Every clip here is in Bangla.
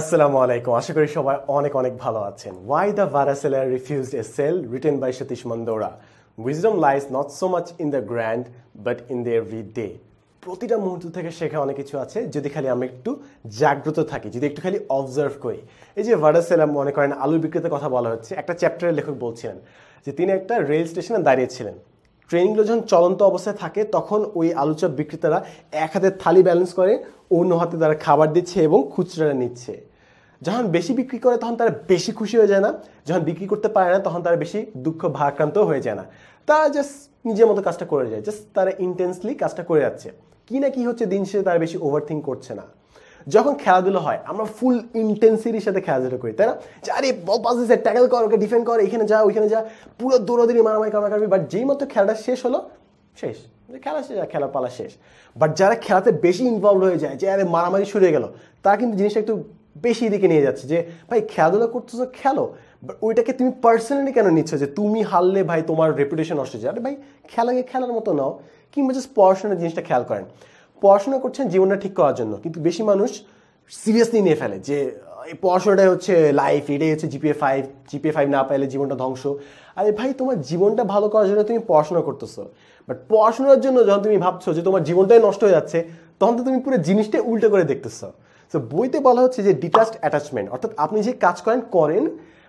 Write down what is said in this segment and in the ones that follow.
আসসালামু আলাইকুম আশা করি সবাই অনেক অনেক ভালো আছেন ওয়াই দ্য ভারাসেলার refuse a cell written by Satish Mandora wisdom lies not so much in the grand but in the everyday প্রতিটা মুহূর্ত থেকে শেখা অনেক কিছু আছে যদি খালি আমি একটু জাগ্রত থাকি যদি একটু খালি অবজার্ভ করি এই যে ভারাসেলার মনে করেন আলু বিক্রেতার কথা বলা হচ্ছে একটা চ্যাপ্টারের লেখক বলছিলেন যে তিনি একটা রেল স্টেশনে দাঁড়িয়েছিলেন ট্রেনিংগুলো যখন চলন্ত অবস্থায় থাকে তখন ওই আলুচপ বিক্রেতারা এক হাতে থালি ব্যালেন্স করে অন্য হাতে তারা খাবার দিচ্ছে এবং খুচরাটা নিচ্ছে যখন বেশি বিক্রি করে তখন তারা বেশি খুশি হয়ে যায় না যখন বিক্রি করতে পারে না তখন তারা বেশি দুঃখ ভারাক্রান্ত হয়ে যায় না তারা জাস্ট নিজের মতো কাজটা করে যায় জাস্ট তারা ইন্টেন্সলি কাজটা করে যাচ্ছে কি না কি হচ্ছে দিন শেষে তারা বেশি ওভারথিঙ্ক করছে না যখন খেলাধুলো হয় আমরা ফুল ইন্টেন্সিটির সাথে খেলাধুলো করি তাই না যে আরে বল পাস দিচ্ছে ট্যাকেল কর ওকে ডিফেন্ড কর এখানে যা ওইখানে যা পুরো দৌড়াদৌড়ি মারামারি কামাকামি বাট যেই মতো খেলাটা শেষ হলো শেষ খেলা শেষ খেলা পালা শেষ বাট যারা খেলাতে বেশি ইনভলভ হয়ে যায় যে আরে মারামারি শুরু হয়ে গেল তারা কিন্তু জিনিসটা একটু বেশি দিকে নিয়ে যাচ্ছে যে ভাই খেলাধুলো করতেছো খেলো বাট ওইটাকে তুমি পার্সোনালি কেন নিচ্ছ যে তুমি হারলে ভাই তোমার রেপুটেশন নষ্ট হচ্ছে আরে ভাই খেলাকে খেলার মতো নাও কিংবা জাস্ট পড়াশোনার জিনিসটা খেয়াল করেন পড়াশোনা করছেন জীবনটা ঠিক করার জন্য কিন্তু বেশি মানুষ সিরিয়াসলি নিয়ে ফেলে যে এই পড়াশোনাটাই হচ্ছে লাইফ এটাই হচ্ছে জিপিএ ফাইভ জিপিএ ফাইভ না পাইলে জীবনটা ধ্বংস আরে ভাই তোমার জীবনটা ভালো করার জন্য তুমি পড়াশোনা করতেছো বাট পড়াশোনার জন্য যখন তুমি ভাবছো যে তোমার জীবনটাই নষ্ট হয়ে যাচ্ছে তখন তো তুমি পুরো জিনিসটাই উল্টো করে দেখতেছো তো বইতে বলা হচ্ছে যে ডিটাচড অ্যাটাচমেন্ট অর্থাৎ আপনি যে কাজ করেন করেন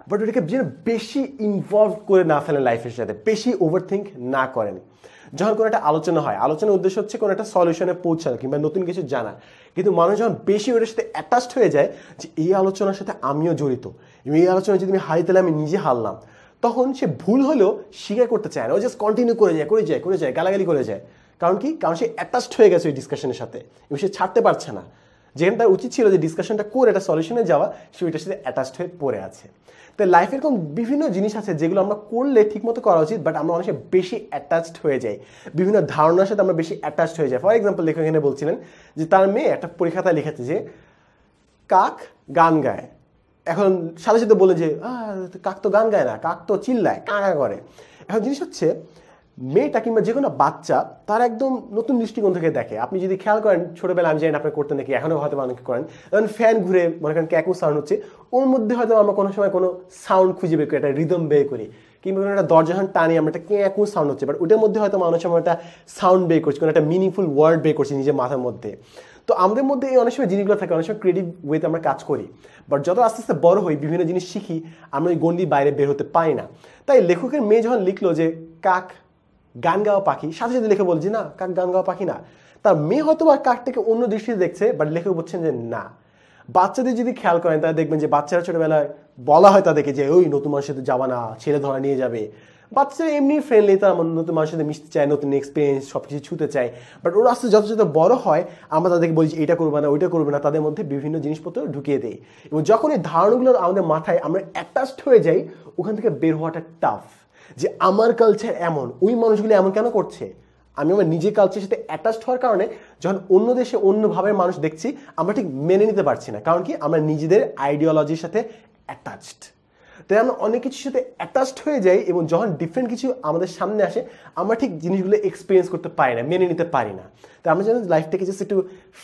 বাট ওটাকে যেন বেশি ইনভলভ করে না ফেলেন লাইফের সাথে বেশি ওভারথিঙ্ক না করেন যখন কোনো একটা আলোচনা হয় আলোচনার উদ্দেশ্য হচ্ছে কোনো একটা সলিউশনে পৌঁছানো কিংবা নতুন কিছু জানা কিন্তু মানুষ যখন বেশি ওটার সাথে অ্যাটাচড হয়ে যায় যে এই আলোচনার সাথে আমিও জড়িত এই আলোচনায় যদি আমি হারি তাহলে আমি নিজে হারলাম তখন সে ভুল হলেও স্বীকার করতে চায় না ও জাস্ট কন্টিনিউ করে যায় করে যায় করে যায় গালাগালি করে যায় কারণ কি কারণ সে অ্যাটাচড হয়ে গেছে ওই ডিসকাশনের সাথে এবং সে ছাড়তে পারছে না যেখানে তার উচিত ছিল যে ডিসকাশনটা করে একটা সলিউশনে যাওয়া সে ওইটার সাথে অ্যাটাচড হয়ে পড়ে আছে তো লাইফে এরকম বিভিন্ন জিনিস আছে যেগুলো আমরা করলে ঠিকমতো করা উচিত বাট আমরা অনেক বেশি অ্যাটাচড হয়ে যাই বিভিন্ন ধারণার সাথে আমরা বেশি অ্যাটাচড হয়ে যাই ফর এক্সাম্পল লেখক এখানে বলছিলেন যে তার মেয়ে একটা পরীক্ষাতায় লিখেছে যে কাক গান গায় এখন সাথে সাথে বলে যে কাক তো গান গায় না কাক তো চিল্লায় কাঁকা করে এখন জিনিস হচ্ছে মেয়েটা কিংবা যে কোনো বাচ্চা তার একদম নতুন দৃষ্টিকোণ থেকে দেখে আপনি যদি খেয়াল করেন ছোটোবেলা আমি জানি আপনার করতেন নাকি এখনও হয়তো অনেকে করেন কারণ ফ্যান ঘুরে মনে করেন ক্যাকু সাউন্ড হচ্ছে ওর মধ্যে হয়তো আমরা কোনো সময় কোনো সাউন্ড খুঁজে বের করি একটা রিদম বের করি কিংবা কোনো একটা দরজা যখন টানি আমরা একটা ক্যাকু সাউন্ড হচ্ছে বাট ওটার মধ্যে হয়তো মানুষ আমরা একটা সাউন্ড বের করছি কোনো একটা মিনিংফুল ওয়ার্ড বের করছি নিজের মাথার মধ্যে তো আমাদের মধ্যে এই অনেক সময় জিনিসগুলো থাকে অনেক সময় ক্রিয়েটিভ ওয়েতে আমরা কাজ করি বাট যত আস্তে আস্তে বড় হই বিভিন্ন জিনিস শিখি আমরা ওই গন্ডির বাইরে বের হতে পারি না তাই লেখকের মেয়ে যখন লিখলো যে কাক গান গাওয়া পাখি সাথে সাথে লেখে বলছি না কাক গান গাওয়া পাখি না তার মেয়ে হয়তো বা কাকটাকে অন্য দৃষ্টিতে দেখছে বাট লেখক বলছেন যে না বাচ্চাদের যদি খেয়াল করেন তারা দেখবেন যে বাচ্চারা ছোটোবেলায় বলা হয় তাদেরকে যে ওই নতুন মানুষের সাথে যাবা না ছেলে ধরা নিয়ে যাবে বাচ্চারা এমনি ফ্রেন্ডলি তারা নতুন মানুষের সাথে মিশতে চায় নতুন এক্সপিরিয়েন্স সব কিছু ছুতে চায় বাট ওরা আস্তে যত যত বড় হয় আমরা তাদেরকে বলি যে এটা করবে না ওইটা করবে না তাদের মধ্যে বিভিন্ন জিনিসপত্র ঢুকিয়ে দেয় এবং যখন এই ধারণাগুলো আমাদের মাথায় আমরা অ্যাটাচড হয়ে যাই ওখান থেকে বের হওয়াটা টাফ যে আমার কালচার এমন ওই মানুষগুলি এমন কেন করছে আমি আমার নিজের কালচারের সাথে অ্যাটাচড হওয়ার কারণে যখন অন্য দেশে অন্যভাবে মানুষ দেখছি আমরা ঠিক মেনে নিতে পারছি না কারণ কি আমরা নিজেদের আইডিওলজির সাথে অ্যাটাচড তাই আমরা অনেক কিছুর সাথে অ্যাটাচড হয়ে যাই এবং যখন ডিফারেন্ট কিছু আমাদের সামনে আসে আমরা ঠিক জিনিসগুলো এক্সপিরিয়েন্স করতে পারি না মেনে নিতে পারি না তাই আমরা যেন লাইফটাকে জাস্ট একটু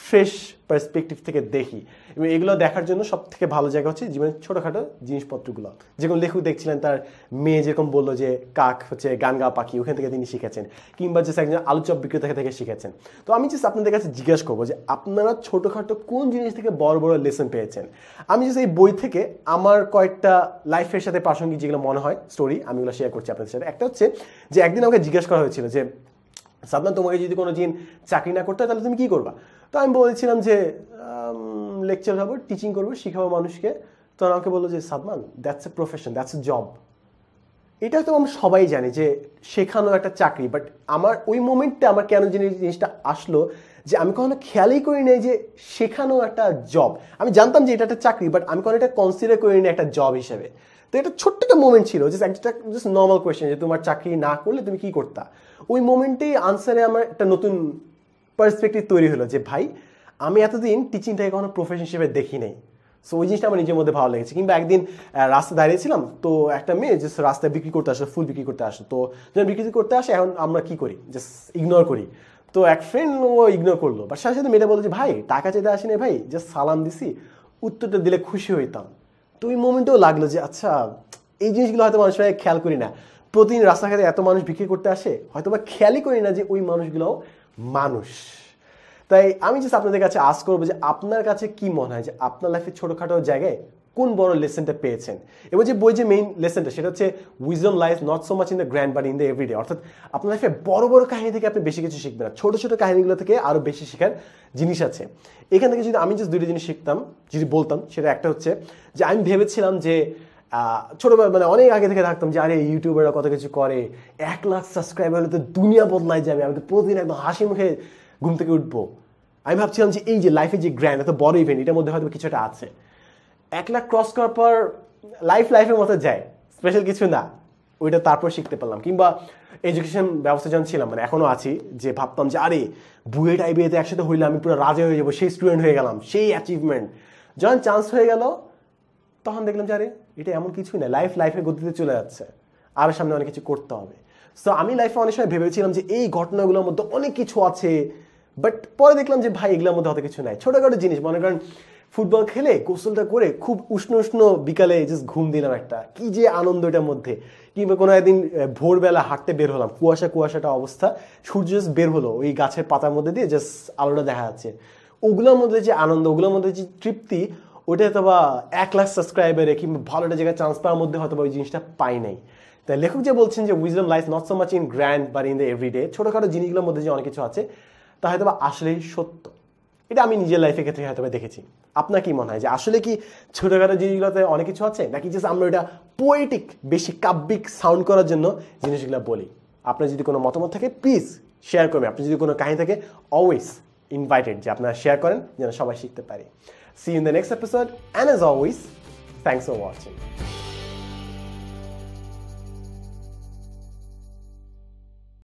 ফ্রেশ পার্সপেকটিভ থেকে দেখি এবং এগুলো দেখার জন্য সব থেকে ভালো জায়গা হচ্ছে জীবনের ছোটোখাটো জিনিসপত্রগুলো যেরকম লেখক দেখছিলেন তার মেয়ে যেরকম বললো যে কাক হচ্ছে গান গা পাখি ওখান থেকে তিনি শিখেছেন কিংবা যে একজন আলুচপ বিক্রেতা থেকে শিখেছেন তো আমি জাস্ট আপনাদের কাছে জিজ্ঞাসা করবো যে আপনারা ছোটোখাটো কোন জিনিস থেকে বড় বড় লেসন পেয়েছেন আমি জাস্ট এই বই থেকে আমার কয়েকটা লাইফ লাইফের সাথে প্রাসঙ্গিক যেগুলো মনে হয় স্টোরি আমি ওগুলো শেয়ার করছি আপনাদের সাথে একটা হচ্ছে যে একদিন আমাকে জিজ্ঞেস করা হয়েছিল যে সাদনা তোমাকে যদি কোনো দিন চাকরি না করতে হয় তাহলে তুমি কী করবা তো আমি বলেছিলাম যে লেকচার হবো টিচিং করবো শিখাবো মানুষকে তো আমাকে বললো যে Sadman that's a profession that's a job এটা তো আমরা সবাই জানি যে শেখানো একটা চাকরি বাট আমার ওই মোমেন্টে আমার কেন জিনিসটা আসলো যে আমি কখনো খেয়ালই করি নাই যে শেখানো একটা জব আমি জানতাম যে এটা একটা চাকরি বাট আমি কখনো এটা কনসিডার করি একটা জব হিসেবে তো এটা ছোট্ট একটা মোমেন্ট ছিল জাস্ট একটা জাস্ট নর্মাল কোয়েশ্চেন যে তোমার চাকরি না করলে তুমি কি করতা ওই মোমেন্টেই আনসারে আমার একটা নতুন পার্সপেক্টিভ তৈরি হলো যে ভাই আমি এতদিন টিচিংটাকে কখনো প্রফেশন হিসেবে দেখি নাই সো ওই জিনিসটা আমার নিজের মধ্যে ভালো লেগেছে কিংবা একদিন রাস্তায় দাঁড়িয়েছিলাম তো একটা মেয়ে জাস্ট রাস্তায় বিক্রি করতে আসে ফুল বিক্রি করতে আসে তো যখন বিক্রি করতে আসে এখন আমরা কি করি জাস্ট ইগনোর করি তো এক ফ্রেন্ড ও ইগনোর করলো বাট সাথে সাথে মেয়েটা যে ভাই টাকা চেতে আসে না ভাই জাস্ট সালাম দিছি উত্তরটা দিলে খুশি হইতাম তো ওই মোমেন্টেও লাগলো যে আচ্ছা এই জিনিসগুলো হয়তো মানুষরা খেয়াল করি না প্রতিদিন রাস্তাঘাটে এত মানুষ বিক্রি করতে আসে হয়তো বা খেয়ালই করি না যে ওই মানুষগুলোও মানুষ তাই আমি জাস্ট আপনাদের কাছে আস করবো যে আপনার কাছে কি মনে হয় যে আপনার লাইফে ছোটোখাটো জায়গায় কোন বড় লেসনটা পেয়েছেন এবং যে বই যে মেইন লেসনটা সেটা হচ্ছে wisdom life not so much in the grand but in the everyday অর্থাৎ আপনার লাইফে বড় বড় কাহিনী থেকে আপনি বেশি কিছু শিখবেন না ছোটো ছোটো কাহিনীগুলো থেকে আরও বেশি শেখার জিনিস আছে এখান থেকে যদি আমি জাস্ট দুইটা জিনিস শিখতাম যদি বলতাম সেটা একটা হচ্ছে যে আমি ভেবেছিলাম যে ছোটোবেলা মানে অনেক আগে থেকে থাকতাম যে আরে ইউটিউবাররা কত কিছু করে এক লাখ সাবস্ক্রাইবার হলে তো দুনিয়া বদলায় যাবে আমি তো প্রতিদিন একদম হাসি মুখে ঘুম থেকে উঠবো আমি ভাবছিলাম যে এই যে লাইফে যে গ্র্যান্ড এত বড় ইভেন্ট এটার মধ্যে হয়তো কিছু একটা আছে এক লাখ ক্রস করার পর লাইফ লাইফের মতো যায় স্পেশাল কিছু না ওইটা তারপর শিখতে পারলাম কিংবা এডুকেশন ব্যবস্থা যখন ছিলাম মানে এখনও আছি যে ভাবতাম যে আরে বুয়েট আইবিএতে একসাথে হইলে আমি পুরো রাজে হয়ে যাবো সেই স্টুডেন্ট হয়ে গেলাম সেই অ্যাচিভমেন্ট যখন চান্স হয়ে গেল তখন দেখলাম যে আরে এটা এমন কিছুই না লাইফ লাইফের গতিতে চলে যাচ্ছে আরও সামনে অনেক কিছু করতে হবে সো আমি লাইফে অনেক সময় ভেবেছিলাম যে এই ঘটনাগুলোর মধ্যে অনেক কিছু আছে বাট পরে দেখলাম যে ভাই এগুলোর মধ্যে অত কিছু নাই ছোটোখাটো জিনিস মনে করেন ফুটবল খেলে গোসলটা করে খুব উষ্ণ উষ্ণ বিকালে জাস্ট ঘুম দিলাম একটা কি যে আনন্দ এটার মধ্যে কিংবা কোনো একদিন ভোরবেলা হাঁটতে বের হলাম কুয়াশা কুয়াশাটা অবস্থা সূর্য জাস্ট বের হলো ওই গাছের পাতার মধ্যে দিয়ে জাস্ট আলোটা দেখা যাচ্ছে ওগুলোর মধ্যে যে আনন্দ ওগুলোর মধ্যে যে তৃপ্তি ওটা হয়তো বা এক লাখ সাবস্ক্রাইবারে কিংবা ভালো একটা জায়গায় চান্স পাওয়ার মধ্যে হয়তো বা ওই জিনিসটা পাই নাই তাই লেখক যে বলছেন যে wisdom life not so much in grand বা ইন দ্য এভরিডে ছোটোখাটো জিনিসগুলোর মধ্যে যে অনেক কিছু আছে তা হয়তো বা আসলেই সত্য এটা আমি নিজের লাইফের ক্ষেত্রে হয়তো দেখেছি আপনার কি মনে হয় যে আসলে কি ছোটোখাটো জিনিসগুলোতে অনেক কিছু আছে নাকি জাস্ট আমরা এটা পোয়েটিক বেশি কাব্যিক সাউন্ড করার জন্য জিনিসগুলো বলি আপনার যদি কোনো মতামত থাকে প্লিজ শেয়ার করবেন আপনি যদি কোনো কাহিনী থাকে অলওয়েজ ইনভাইটেড যে আপনারা শেয়ার করেন যেন সবাই শিখতে পারে see in the next episode and as always thanks for watching